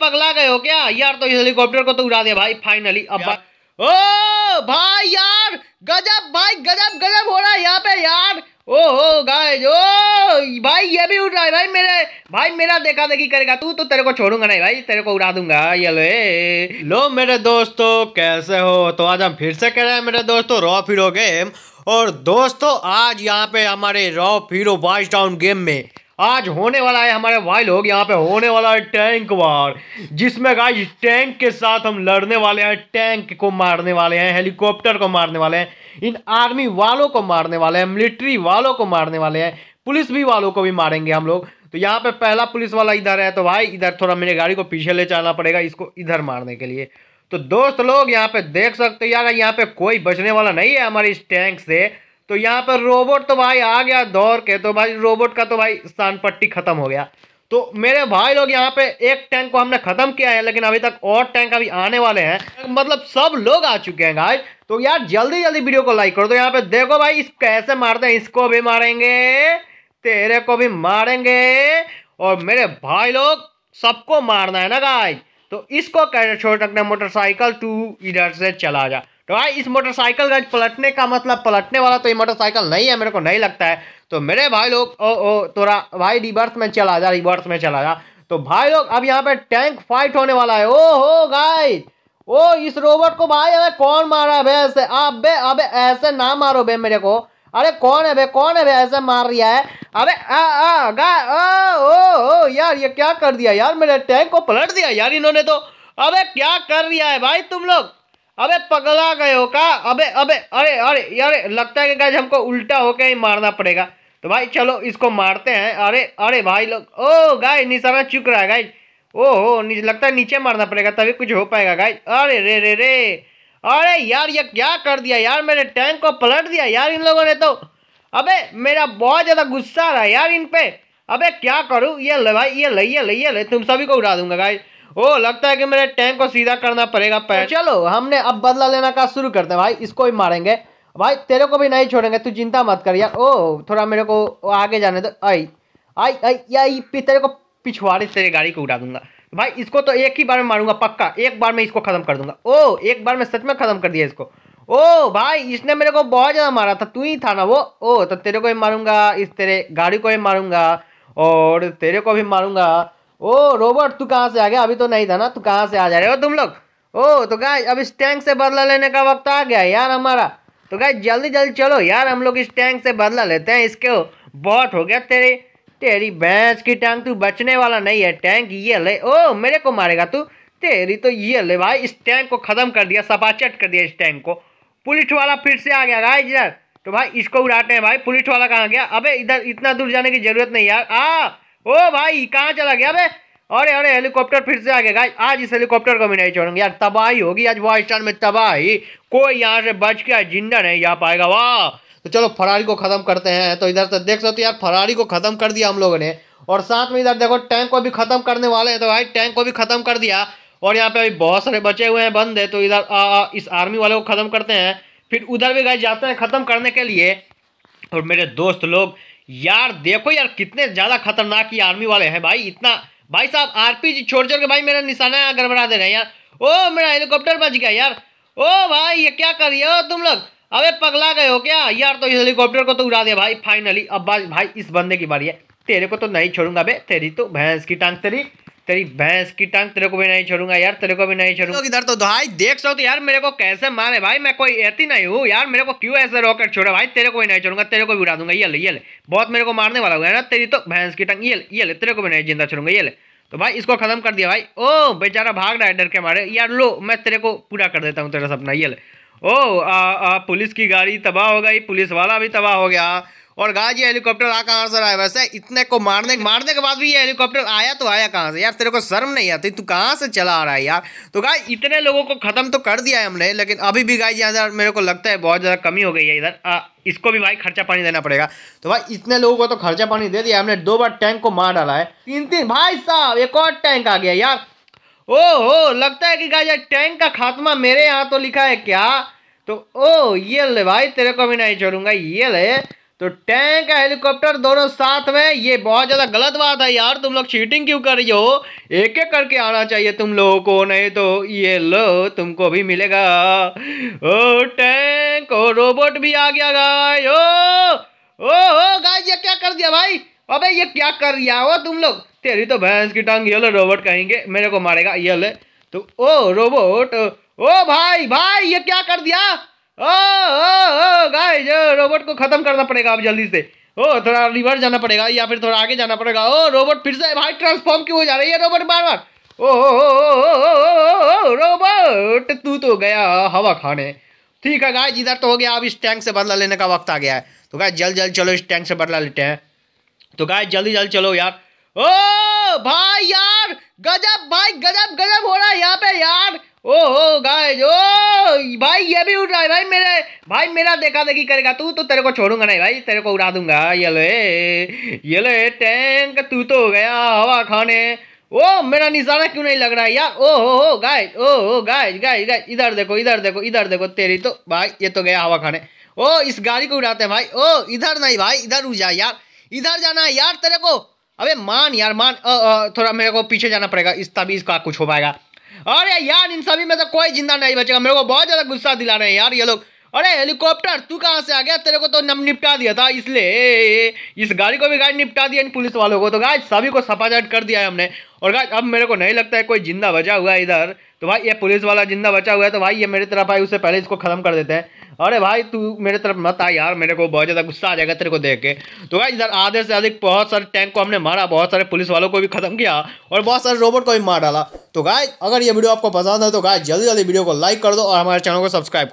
पगला गए हो क्या यार तो हेलीकॉप्टर को तो उड़ा दिया भाई फाइनली अब ओ भाई यार गजब भाई गजब गजब हो रहा है यहाँ पे यार ओ हो गाइस ओ भाई ये भी उड़ रहा है भाई मेरे भाई मेरा देखा देखी करेगा तू तो तेरे को छोड़ूंगा नहीं भाई तेरे को उड़ा दूंगा ये लो लो मेरे दोस्तों कैसे हो तो आज हम फिर से कह रहे हैं मेरे दोस्तों रॉ फिरो गेम और दोस्तों आज यहाँ पे हमारे रॉ फिरो वॉइस डाउन गेम में आज होने वाला है हमारे भाई लोग यहाँ पे होने वाला है टैंक वार जिसमें गाइस टैंक के साथ हम लड़ने वाले हैं टैंक को मारने वाले हैं हेलीकॉप्टर को मारने वाले हैं इन आर्मी वालों को मारने वाले हैं मिलिट्री वालों को मारने वाले हैं पुलिस भी वालों को भी मारेंगे हम लोग तो यहाँ पे पहला पुलिस वाला इधर है तो भाई इधर थोड़ा मेरे गाड़ी को पीछे ले जाना पड़ेगा इसको इधर मारने के लिए तो दोस्त लोग यहाँ पे देख सकते यार यहाँ पे कोई बचने वाला नहीं है हमारे इस टैंक से तो यहाँ पर रोबोट तो भाई आ गया दौड़ के तो भाई रोबोट का तो भाई स्थान पट्टी खत्म हो गया तो मेरे भाई लोग यहाँ पे एक टैंक को हमने खत्म किया है लेकिन अभी तक और टैंक अभी आने वाले हैं मतलब सब लोग आ चुके हैं गाय तो यार जल्दी जल्दी वीडियो को लाइक करो तो यहाँ पे देखो भाई इस कैसे मारते हैं इसको भी मारेंगे तेरे को भी मारेंगे और मेरे भाई लोग सबको मारना है ना गाय तो इसको कैसे छोड़ सकते मोटरसाइकिल टू इधर से चला जा तो भाई इस मोटरसाइकिल का पलटने का मतलब पलटने वाला तो ये मोटरसाइकिल नहीं है मेरे को नहीं लगता है तो मेरे भाई लोग ओ ओ तोरा भाई रिवर्स में चला जा रिवर्स में चला जा तो भाई लोग अब यहाँ पे टैंक फाइट होने वाला है ओ हो गाय ओ इस रोबोट को भाई अरे कौन मारा है ऐसे बे अब ऐसे ना मारो बे मेरे को अरे कौन है बे कौन है बे ऐसे मार रहा है अरे गाय आ ओ ओ यार ये क्या कर दिया यार मेरे टैंक को पलट दिया यार इन्होंने तो अबे क्या कर रहा है भाई तुम लोग अबे पगला गए हो का अबे अबे अरे अरे अरे लगता है कि गाइज हमको उल्टा होकर ही मारना पड़ेगा तो भाई चलो इसको मारते हैं अरे अरे भाई लोग ओ गाय निशाना चुक रहा है गाइज ओ हो लगता है नीचे मारना पड़ेगा तभी कुछ हो पाएगा गाइज अरे रे रे रे अरे यार ये क्या कर दिया यार मेरे टैंक को पलट दिया यार इन लोगों ने तो अबे मेरा बहुत ज़्यादा गुस्सा आ रहा है यार इन पर अबे क्या करूँ ये ले भाई ये लइए लइए ले तुम सभी को उड़ा दूंगा गाइज ओ लगता है कि मेरे टैंक को सीधा करना पड़ेगा तो पैर चलो हमने अब बदला लेना का शुरू करते हैं भाई इसको भी मारेंगे भाई तेरे को भी नहीं छोड़ेंगे तू चिंता मत कर यार ओ थोड़ा मेरे को आगे जाने दो आई आई आई पी तेरे को पिछवाड़े तेरे गाड़ी को उड़ा दूंगा भाई इसको तो एक ही बार में मारूंगा पक्का एक बार में इसको ख़त्म कर दूंगा ओ एक बार में सच में ख़त्म कर दिया इसको ओ भाई इसने मेरे को बहुत ज़्यादा मारा था तू ही था ना वो ओ तो तेरे को भी मारूंगा इस तेरे गाड़ी को भी मारूंगा और तेरे को भी मारूंगा ओ रोबोट तू कहाँ से आ गया अभी तो नहीं था ना तू कहाँ से आ जा रहे हो तुम लोग ओ तो गाय अब इस टैंक से बदला लेने का वक्त आ गया यार हमारा तो गाय जल्दी जल्दी चलो यार हम लोग इस टैंक से बदला लेते हैं इसके बॉट हो गया तेरे तेरी भैंस की टैंक तू बचने वाला नहीं है टैंक ये ले ओ मेरे को मारेगा तू तेरी तो ये ले भाई इस टैंक को ख़त्म कर दिया सपाचट कर दिया इस टैंक को पुलिस वाला फिर से आ गया गाय इधर तो भाई इसको उड़ाते हैं भाई पुलिस वाला कहाँ गया अबे इधर इतना दूर जाने की ज़रूरत नहीं यार आ ओ भाई कहाँ चला गया बे अरे अरे हेलीकॉप्टर फिर से आ गया गाइस आज इस हेलीकॉप्टर को भी नहीं छोड़ूंगा यार तबाही होगी आज वॉर स्टार में तबाही कोई यहाँ से बच के जिंदा नहीं जा पाएगा वाह तो चलो फरारी को ख़त्म करते हैं तो इधर से देख सकते यार फरारी को ख़त्म कर दिया हम लोगों ने और साथ में इधर देखो टैंक को भी ख़त्म करने वाले हैं तो भाई टैंक को भी ख़त्म कर दिया और यहाँ पे अभी बहुत सारे बचे हुए हैं बंद है तो इधर इस आर्मी वाले को ख़त्म करते हैं फिर उधर भी गए जाते हैं ख़त्म करने के लिए और मेरे दोस्त लोग यार देखो यार कितने ज़्यादा खतरनाक ये आर्मी वाले हैं भाई इतना भाई साहब आरपीजी छोड़ छोड़ के भाई मेरा निशाना गड़बड़ा दे रहे हैं यार ओ मेरा हेलीकॉप्टर बच गया यार ओ भाई ये क्या कर रही हो तुम लोग अबे पगला गए हो क्या यार तो इस हेलीकॉप्टर को तो उड़ा दे भाई फाइनली अब भाई इस बंदे की बारी है तेरे को तो नहीं छोड़ूंगा बे तेरी तो भैंस की टांग तेरी तेरी भैंस की टांग तेरे को भी नहीं छोड़ूंगा यार तेरे को भी नहीं छोड़ूंगा इधर तो भाई देख तो यार मेरे को कैसे मारे भाई मैं कोई ऐसी नहीं हूँ यार मेरे को क्यों ऐसे रॉकेट छोड़ा भाई तेरे को भी नहीं छोड़ूंगा तेरे को भी उड़ा दूंगा ये ले ये ले बहुत मेरे को मारने वाला हुआ है ना तेरी तो भैंस की टांग ये ले ये ले तेरे को भी नहीं जिंदा छोड़ूंगा ये ले तो भाई इसको खत्म कर दिया भाई ओ बेचारा भाग रहा है डर के मारे यार लो मैं तेरे को पूरा कर देता हूँ तेरा सपना ये ले ओ आ, आ, पुलिस की गाड़ी तबाह हो गई पुलिस वाला भी तबाह हो गया और गाज ये हेलीकॉप्टर आ कहाँ से आया वैसे इतने को मारने मारने के बाद भी ये हेलीकॉप्टर आया तो आया कहाँ से यार तेरे को शर्म नहीं आती तू कहाँ से चला आ रहा है यार तो गाय इतने लोगों को ख़त्म तो कर दिया है हमने लेकिन अभी भी गाय यहाँ मेरे को लगता है बहुत ज़्यादा कमी हो गई है इधर इसको भी भाई खर्चा पानी देना पड़ेगा तो भाई इतने लोगों को तो खर्चा पानी दे दिया हमने दो बार टैंक को मार डाला है तीन तीन भाई साहब एक और टैंक आ गया यार ओ हो लगता है कि गाय टैंक का खात्मा मेरे यहाँ तो लिखा है क्या तो ओ ये ले भाई तेरे को भी नहीं छोड़ूंगा ये ले तो टैंक हेलीकॉप्टर दोनों साथ में ये बहुत ज़्यादा गलत बात है यार तुम लोग चीटिंग क्यों कर रही हो एक एक करके आना चाहिए तुम लोगों को नहीं तो ये लो तुमको भी मिलेगा ओ टैंक ओ रोबोट भी आ गया गाय ओ ओ हो गाय ये क्या कर दिया भाई अबे ये क्या कर रहा हो तुम लोग तेरी तो भैंस की टांग ये लो रोबोट कहेंगे मेरे को मारेगा ये ले तो ओ रोबोट ओ भाई भाई ये क्या कर दिया गाइस रोबोट को खत्म करना पड़ेगा अब जल्दी से ओ थोड़ा रिवर्स जाना पड़ेगा या फिर थोड़ा आगे जाना पड़ेगा ओ रोबोट फिर से भाई ट्रांसफॉर्म क्यों हो जा रही है रोबोट बार बार ओ रोबोट तू तो गया हवा खाने ठीक है गाय इधर तो हो गया अब इस टैंक से बदला लेने का वक्त आ गया है तो गाय जल्द जल्द चलो इस टैंक से बदला लेते हैं तो गाय जल्दी जल्द चलो यार ओ भाई यार गजब भाई गजब गजब हो रहा है यहाँ पे यार ओ हो गाय ओ भी उड़ रहा है भाई मेरे भाई मेरा देखा देखी करेगा तू तो तेरे को छोड़ूंगा नहीं भाई तेरे को उड़ा दूंगा ये लो ये लो टैंक तू तो हो गया हवा खाने ओ मेरा निशाना क्यों नहीं लग रहा है यार ओ हो हो गाय ओ हो गाय गाय गाय इधर देखो इधर देखो इधर देखो तेरी तो भाई ये तो गया हवा खाने ओ इस गाड़ी को उड़ाते हैं भाई ओ इधर नहीं भाई इधर उड़ जा यार इधर जाना है यार तेरे को अबे मान यार मान अ, अ, थोड़ा मेरे को पीछे जाना पड़ेगा इस तभी इसका कुछ हो पाएगा अरे यार इन सभी में से कोई जिंदा नहीं बचेगा मेरे को बहुत ज़्यादा गुस्सा दिला रहे हैं यार ये लोग अरे हेलीकॉप्टर तू कहाँ से आ गया तेरे को तो नम निपटा दिया था इसलिए इस गाड़ी को भी गाड़ी निपटा दिया इन पुलिस वालों को तो गाय सभी को सफाझट कर दिया है हमने और गाय अब मेरे को नहीं लगता है कोई जिंदा बचा हुआ है इधर तो भाई ये पुलिस वाला जिंदा बचा हुआ है तो भाई ये मेरी तरफ आई उससे पहले इसको ख़त्म कर देते हैं अरे भाई तू मेरे तरफ मत आ यार मेरे को बहुत ज़्यादा गुस्सा आ जाएगा तेरे को देख के तो भाई इधर आधे से अधिक बहुत सारे टैंक को हमने मारा बहुत सारे पुलिस वालों को भी खत्म किया और बहुत सारे रोबोट को भी मार डाला तो गाय अगर ये वीडियो आपको पसंद है तो गाय जल्दी जल्दी वीडियो को लाइक कर दो और हमारे चैनल को सब्सक्राइब